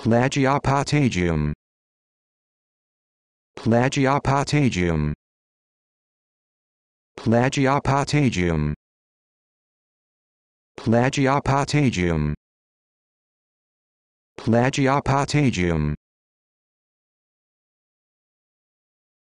Plagiopotagium. Plagiopotagium. Plagiopotagium. Plagiopotagium. Plagiopotagium.